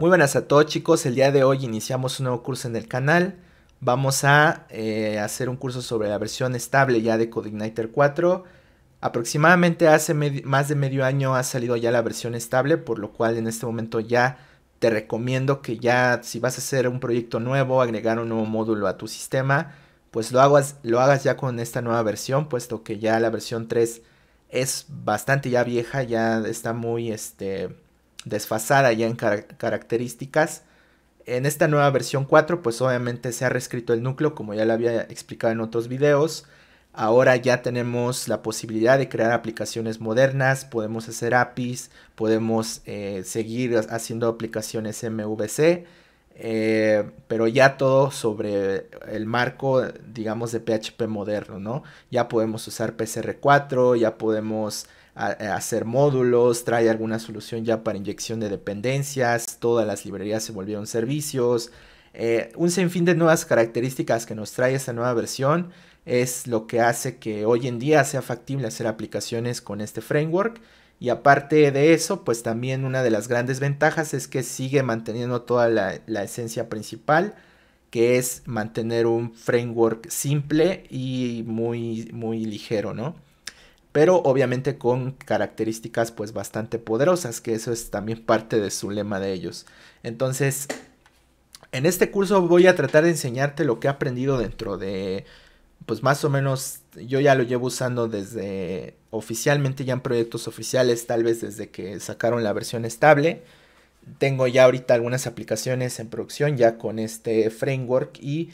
Muy buenas a todos chicos, el día de hoy iniciamos un nuevo curso en el canal. Vamos a eh, hacer un curso sobre la versión estable ya de CodeIgniter 4. Aproximadamente hace más de medio año ha salido ya la versión estable, por lo cual en este momento ya te recomiendo que ya si vas a hacer un proyecto nuevo, agregar un nuevo módulo a tu sistema, pues lo hagas, lo hagas ya con esta nueva versión, puesto que ya la versión 3 es bastante ya vieja, ya está muy este, desfasada ya en características. En esta nueva versión 4, pues obviamente se ha reescrito el núcleo, como ya lo había explicado en otros videos. Ahora ya tenemos la posibilidad de crear aplicaciones modernas, podemos hacer APIs, podemos eh, seguir haciendo aplicaciones MVC eh, pero ya todo sobre el marco, digamos, de PHP moderno, ¿no? Ya podemos usar pcr 4 ya podemos eh, hacer módulos, trae alguna solución ya para inyección de dependencias, todas las librerías se volvieron servicios, eh, un sinfín de nuevas características que nos trae esta nueva versión es lo que hace que hoy en día sea factible hacer aplicaciones con este framework. Y aparte de eso, pues también una de las grandes ventajas es que sigue manteniendo toda la, la esencia principal, que es mantener un framework simple y muy, muy ligero, ¿no? Pero obviamente con características pues bastante poderosas, que eso es también parte de su lema de ellos. Entonces, en este curso voy a tratar de enseñarte lo que he aprendido dentro de, pues más o menos, yo ya lo llevo usando desde oficialmente, ya en proyectos oficiales, tal vez desde que sacaron la versión estable. Tengo ya ahorita algunas aplicaciones en producción ya con este framework y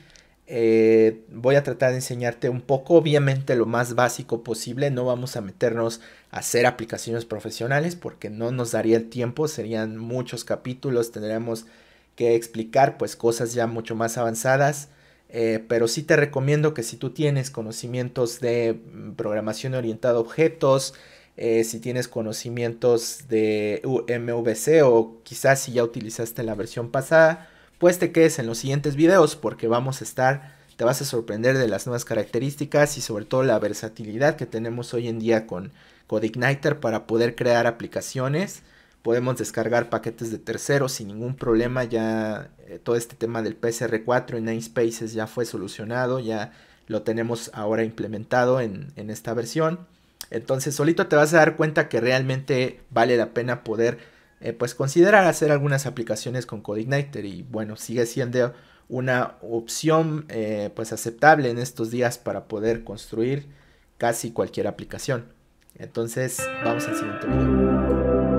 eh, voy a tratar de enseñarte un poco, obviamente lo más básico posible, no vamos a meternos a hacer aplicaciones profesionales porque no nos daría el tiempo, serían muchos capítulos, tendríamos que explicar pues cosas ya mucho más avanzadas. Eh, pero sí te recomiendo que si tú tienes conocimientos de mm, programación orientada a objetos, eh, si tienes conocimientos de MVC o quizás si ya utilizaste la versión pasada, pues te quedes en los siguientes videos porque vamos a estar, te vas a sorprender de las nuevas características y sobre todo la versatilidad que tenemos hoy en día con CodeIgniter para poder crear aplicaciones podemos descargar paquetes de terceros sin ningún problema, ya eh, todo este tema del PSR4 y namespaces ya fue solucionado, ya lo tenemos ahora implementado en, esta versión. Entonces solito te vas a dar cuenta que realmente vale la pena poder eh, pues considerar hacer algunas aplicaciones con CodeIgniter y bueno, sigue siendo una opción eh, pues aceptable en estos días para poder construir casi cualquier aplicación. Entonces vamos al siguiente video.